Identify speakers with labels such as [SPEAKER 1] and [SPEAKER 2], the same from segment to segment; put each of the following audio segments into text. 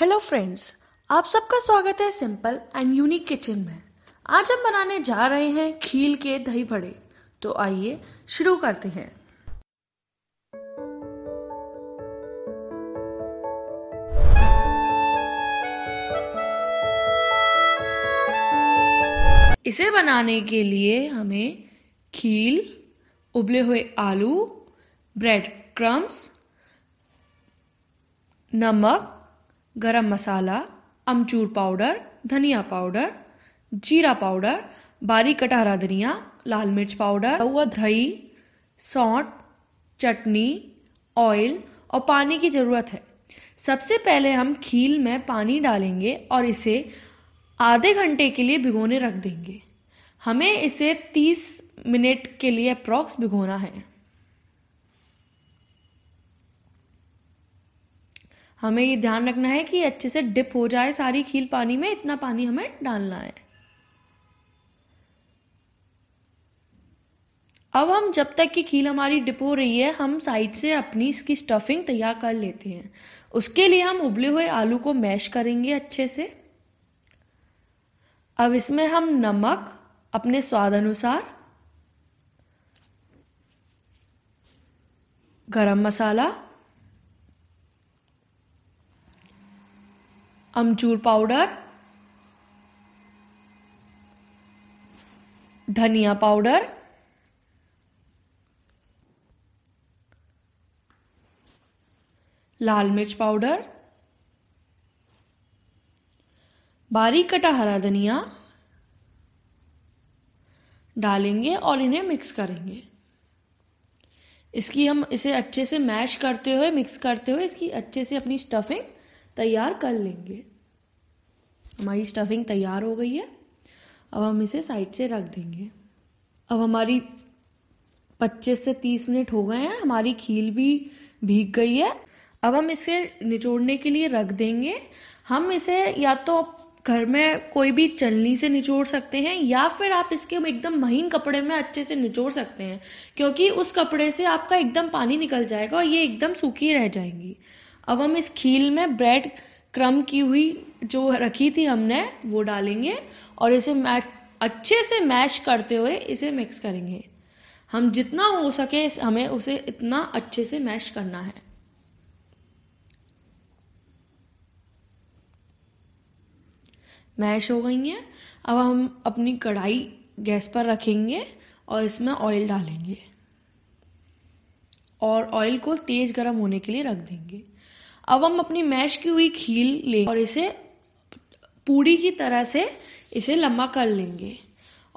[SPEAKER 1] hello friends आप सबका स्वागत है सिंपल एंड यूनिक किचन में आज हम बनाने जा रहे हैं खील के दही भड़े तो आइए शुरू करते हैं इसे बनाने के लिए हमें खील उबले हुए आलू ब्रेड क्रम्स नमक गरम मसाला अमचूर पाउडर धनिया पाउडर जीरा पाउडर बारीक कटा हरा धनिया लाल मिर्च पाउडर हुआ दही सौंठ चटनी ऑयल और पानी की ज़रूरत है सबसे पहले हम खील में पानी डालेंगे और इसे आधे घंटे के लिए भिगोने रख देंगे हमें इसे 30 मिनट के लिए अप्रॉक्स भिगोना है हमें ये ध्यान रखना है कि अच्छे से डिप हो जाए सारी खील पानी में इतना पानी हमें डालना है अब हम जब तक कि खील हमारी डिप हो रही है हम साइड से अपनी इसकी स्टफिंग तैयार कर लेते हैं उसके लिए हम उबले हुए आलू को मैश करेंगे अच्छे से अब इसमें हम नमक अपने स्वाद अनुसार गरम मसाला अमचूर पाउडर धनिया पाउडर लाल मिर्च पाउडर बारीक कटा हरा धनिया डालेंगे और इन्हें मिक्स करेंगे इसकी हम इसे अच्छे से मैश करते हुए मिक्स करते हुए इसकी अच्छे से अपनी स्टफिंग तैयार कर लेंगे हमारी स्टफिंग तैयार हो गई है अब हम इसे साइड से रख देंगे अब हमारी 25 से 30 मिनट हो गए हैं हमारी खील भी भीग गई है अब हम इसे निचोड़ने के लिए रख देंगे हम इसे या तो घर में कोई भी चलनी से निचोड़ सकते हैं या फिर आप इसके एकदम महीन कपड़े में अच्छे से निचोड़ सकते हैं क्योंकि उस कपड़े से आपका एकदम पानी निकल जाएगा और ये एकदम सूखी रह जाएंगी अब हम इस खील में ब्रेड क्रम की हुई जो रखी थी हमने वो डालेंगे और इसे अच्छे से मैश करते हुए इसे मिक्स करेंगे हम जितना हो सके हमें उसे इतना अच्छे से मैश करना है मैश हो गई हैं अब हम अपनी कढ़ाई गैस पर रखेंगे और इसमें ऑयल डालेंगे और ऑयल को तेज़ गर्म होने के लिए रख देंगे अब हम अपनी मैश की हुई खील लें और इसे पूड़ी की तरह से इसे लंबा कर लेंगे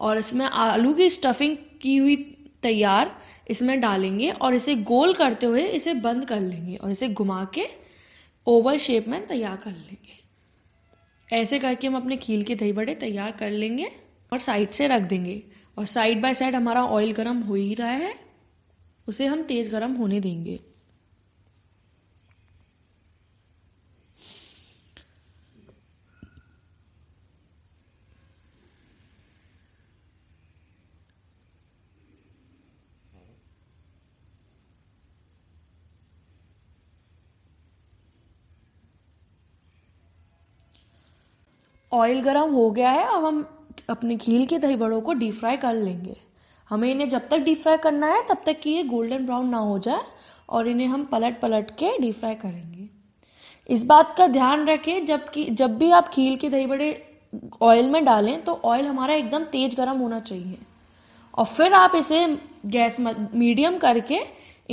[SPEAKER 1] और इसमें आलू की स्टफिंग की हुई तैयार इसमें डालेंगे और इसे गोल करते हुए इसे बंद कर लेंगे और इसे घुमा के ओवल शेप में तैयार कर लेंगे ऐसे करके हम अपने खील के दही बड़े तैयार कर लेंगे और साइड से रख देंगे और साइड बाय साइड हमारा ऑयल गर्म हो ही रहा है उसे हम तेज़ गर्म होने देंगे ऑयल गर्म हो गया है अब हम अपने खील के दही बड़ों को डीप फ्राई कर लेंगे हमें इन्हें जब तक डीप फ्राई करना है तब तक कि ये गोल्डन ब्राउन ना हो जाए और इन्हें हम पलट पलट के डीप फ्राई करेंगे इस बात का ध्यान रखें जब कि जब भी आप खील के दही बड़े ऑयल में डालें तो ऑयल हमारा एकदम तेज गर्म होना चाहिए और फिर आप इसे गैस मीडियम करके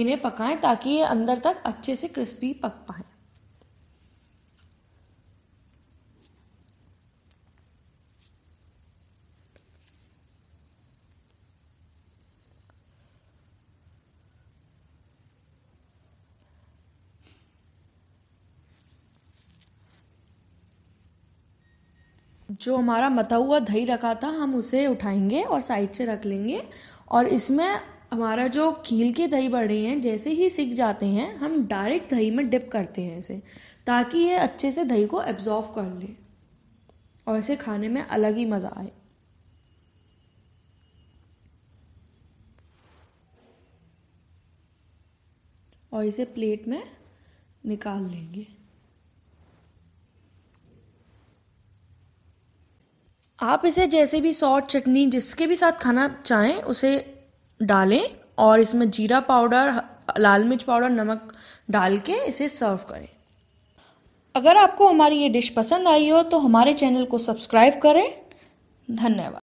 [SPEAKER 1] इन्हें पकाएं ताकि ये अंदर तक अच्छे से क्रिस्पी पक पाए जो हमारा मथा हुआ दही रखा था हम उसे उठाएंगे और साइड से रख लेंगे और इसमें हमारा जो खील के दही बड़े हैं जैसे ही सीख जाते हैं हम डायरेक्ट दही में डिप करते हैं इसे ताकि ये अच्छे से दही को एब्जॉर्व कर ले और इसे खाने में अलग ही मज़ा आए और इसे प्लेट में निकाल लेंगे आप इसे जैसे भी सॉट चटनी जिसके भी साथ खाना चाहें उसे डालें और इसमें जीरा पाउडर लाल मिर्च पाउडर नमक डाल के इसे सर्व करें अगर आपको हमारी ये डिश पसंद आई हो तो हमारे चैनल को सब्सक्राइब करें धन्यवाद